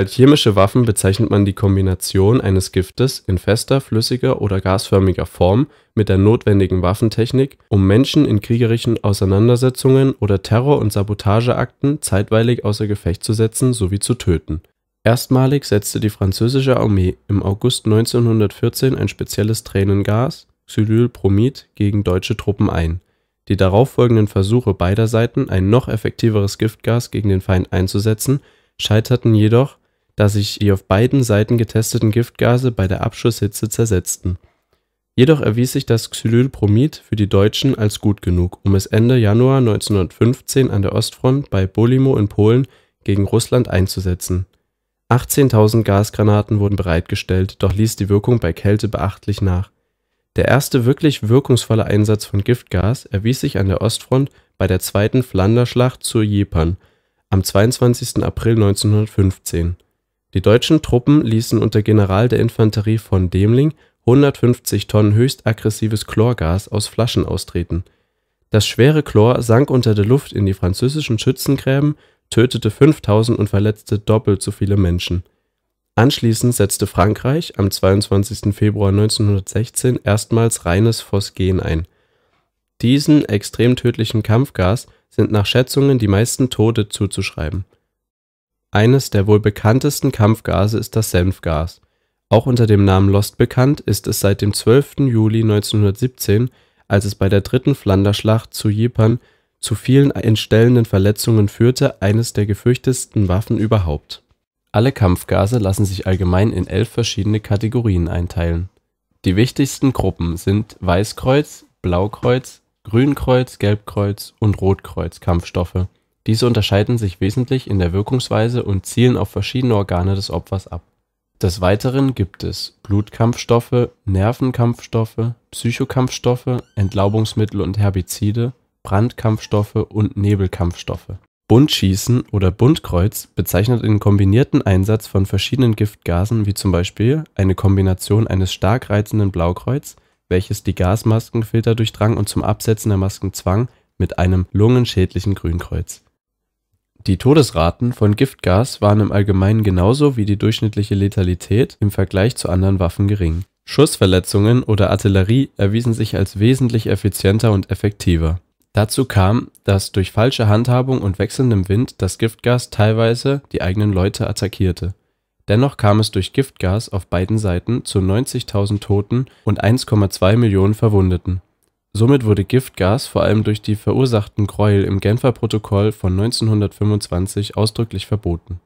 Als chemische Waffen bezeichnet man die Kombination eines Giftes in fester, flüssiger oder gasförmiger Form mit der notwendigen Waffentechnik, um Menschen in kriegerischen Auseinandersetzungen oder Terror- und Sabotageakten zeitweilig außer Gefecht zu setzen sowie zu töten. Erstmalig setzte die französische Armee im August 1914 ein spezielles Tränengas, Xylylbromid, gegen deutsche Truppen ein. Die darauffolgenden Versuche beider Seiten, ein noch effektiveres Giftgas gegen den Feind einzusetzen, scheiterten jedoch, da sich die auf beiden Seiten getesteten Giftgase bei der Abschusshitze zersetzten. Jedoch erwies sich das Xylylbromid für die Deutschen als gut genug, um es Ende Januar 1915 an der Ostfront bei Bolimo in Polen gegen Russland einzusetzen. 18.000 Gasgranaten wurden bereitgestellt, doch ließ die Wirkung bei Kälte beachtlich nach. Der erste wirklich wirkungsvolle Einsatz von Giftgas erwies sich an der Ostfront bei der zweiten Flanderschlacht zur Jepan am 22. April 1915. Die deutschen Truppen ließen unter General der Infanterie von Demling 150 Tonnen höchst aggressives Chlorgas aus Flaschen austreten. Das schwere Chlor sank unter der Luft in die französischen Schützengräben, tötete 5000 und verletzte doppelt so viele Menschen. Anschließend setzte Frankreich am 22. Februar 1916 erstmals reines Phosgen ein. Diesen extrem tödlichen Kampfgas sind nach Schätzungen die meisten Tode zuzuschreiben eines der wohl bekanntesten Kampfgase ist das Senfgas. Auch unter dem Namen Lost bekannt ist es seit dem 12. Juli 1917, als es bei der dritten Flanderschlacht zu Ypern zu vielen entstellenden Verletzungen führte, eines der gefürchtetsten Waffen überhaupt. Alle Kampfgase lassen sich allgemein in elf verschiedene Kategorien einteilen. Die wichtigsten Gruppen sind Weißkreuz, Blaukreuz, Grünkreuz, Gelbkreuz und Rotkreuz Kampfstoffe diese unterscheiden sich wesentlich in der Wirkungsweise und zielen auf verschiedene Organe des Opfers ab. Des Weiteren gibt es Blutkampfstoffe, Nervenkampfstoffe, Psychokampfstoffe, Entlaubungsmittel und Herbizide, Brandkampfstoffe und Nebelkampfstoffe. Buntschießen oder Buntkreuz bezeichnet den kombinierten Einsatz von verschiedenen Giftgasen wie zum Beispiel eine Kombination eines stark reizenden Blaukreuz, welches die Gasmaskenfilter durchdrang und zum Absetzen der Masken zwang, mit einem lungenschädlichen Grünkreuz. Die Todesraten von Giftgas waren im Allgemeinen genauso wie die durchschnittliche Letalität im Vergleich zu anderen Waffen gering. Schussverletzungen oder Artillerie erwiesen sich als wesentlich effizienter und effektiver. Dazu kam, dass durch falsche Handhabung und wechselndem Wind das Giftgas teilweise die eigenen Leute attackierte. Dennoch kam es durch Giftgas auf beiden Seiten zu 90.000 Toten und 1,2 Millionen Verwundeten Somit wurde Giftgas vor allem durch die verursachten Gräuel im Genfer Protokoll von 1925 ausdrücklich verboten